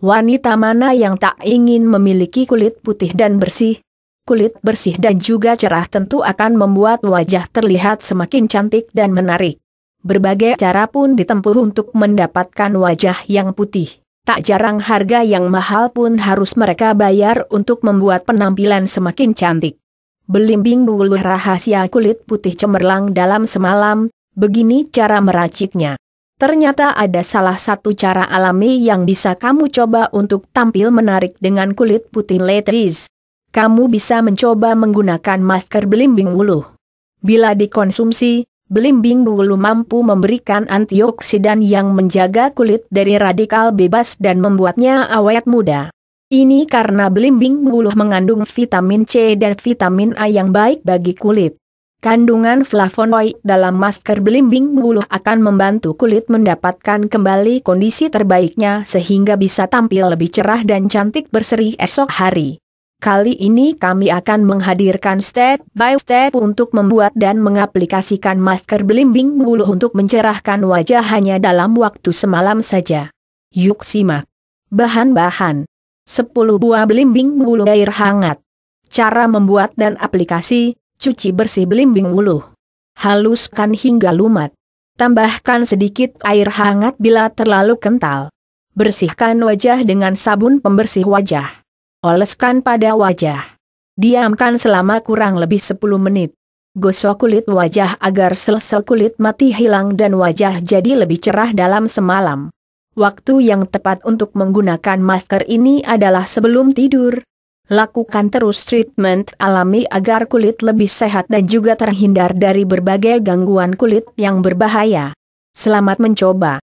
Wanita mana yang tak ingin memiliki kulit putih dan bersih? Kulit bersih dan juga cerah tentu akan membuat wajah terlihat semakin cantik dan menarik. Berbagai cara pun ditempuh untuk mendapatkan wajah yang putih. Tak jarang harga yang mahal pun harus mereka bayar untuk membuat penampilan semakin cantik. Belimbing bulu rahasia kulit putih cemerlang dalam semalam, begini cara meraciknya. Ternyata ada salah satu cara alami yang bisa kamu coba untuk tampil menarik dengan kulit putih letis. Kamu bisa mencoba menggunakan masker belimbing wulu. Bila dikonsumsi, belimbing wulu mampu memberikan antioksidan yang menjaga kulit dari radikal bebas dan membuatnya awet muda. Ini karena belimbing wulu mengandung vitamin C dan vitamin A yang baik bagi kulit. Kandungan flavonoid dalam masker belimbing buluh akan membantu kulit mendapatkan kembali kondisi terbaiknya sehingga bisa tampil lebih cerah dan cantik berseri esok hari. Kali ini kami akan menghadirkan step by step untuk membuat dan mengaplikasikan masker belimbing buluh untuk mencerahkan wajah hanya dalam waktu semalam saja. Yuk simak. Bahan-bahan 10 buah belimbing buluh air hangat Cara membuat dan aplikasi cuci bersih belimbing wulu. Haluskan hingga lumat. Tambahkan sedikit air hangat bila terlalu kental. Bersihkan wajah dengan sabun pembersih wajah. Oleskan pada wajah. Diamkan selama kurang lebih 10 menit. Gosok kulit wajah agar sel-sel kulit mati hilang dan wajah jadi lebih cerah dalam semalam. Waktu yang tepat untuk menggunakan masker ini adalah sebelum tidur, Lakukan terus treatment alami agar kulit lebih sehat dan juga terhindar dari berbagai gangguan kulit yang berbahaya. Selamat mencoba.